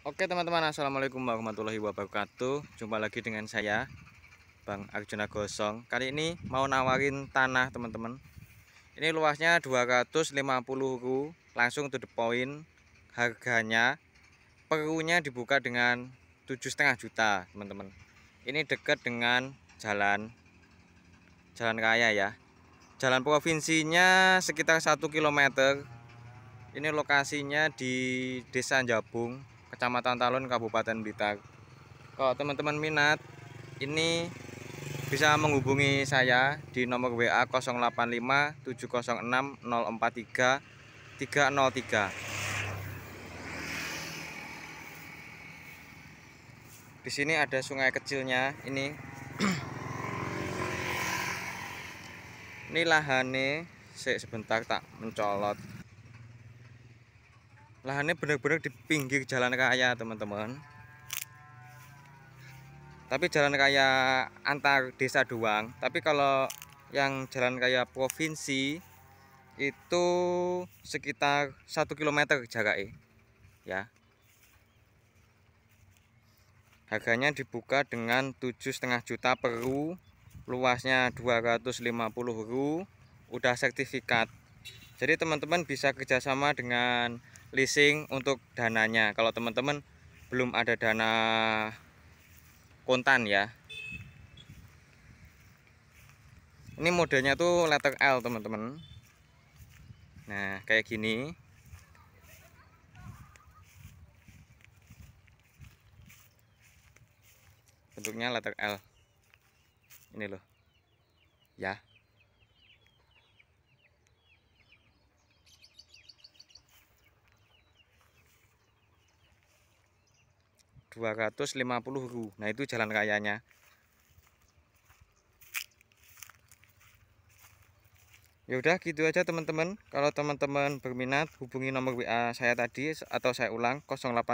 Oke teman-teman Assalamualaikum warahmatullahi wabarakatuh Jumpa lagi dengan saya Bang Arjuna Gosong Kali ini mau nawarin tanah teman-teman Ini luasnya 250 ru Langsung to the point Harganya Perunya dibuka dengan 7,5 juta teman-teman Ini dekat dengan jalan Jalan Raya ya Jalan provinsinya sekitar 1 km Ini lokasinya di Desa Jabung Kecamatan Talun Kabupaten Blitar kalau teman-teman minat ini bisa menghubungi saya di nomor WA 085 706 043 303 di sini ada sungai kecilnya ini ini lahane, sebentar tak mencolot lahannya benar-benar di pinggir jalan raya teman-teman tapi jalan raya antar desa doang tapi kalau yang jalan raya provinsi itu sekitar 1 km jaraknya ya harganya dibuka dengan tujuh setengah juta per luasnya 250 ru udah sertifikat jadi teman-teman bisa kerjasama dengan leasing untuk dananya kalau teman-teman belum ada dana kontan ya ini modelnya tuh letter L teman-teman nah kayak gini bentuknya letter L ini loh ya 250 ru nah itu jalan kayanya ya udah gitu aja teman-teman kalau teman-teman berminat hubungi nomor WA saya tadi atau saya ulang 085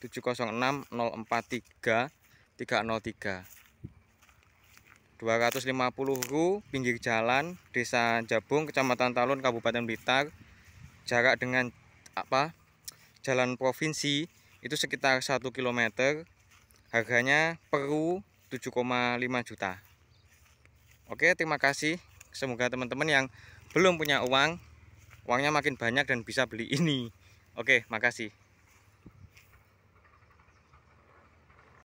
706 043 303 250 ru pinggir jalan desa Jabung kecamatan Talun Kabupaten Blitar jarak dengan apa jalan provinsi itu sekitar 1 km harganya peru 7,5 juta oke terima kasih semoga teman-teman yang belum punya uang uangnya makin banyak dan bisa beli ini oke makasih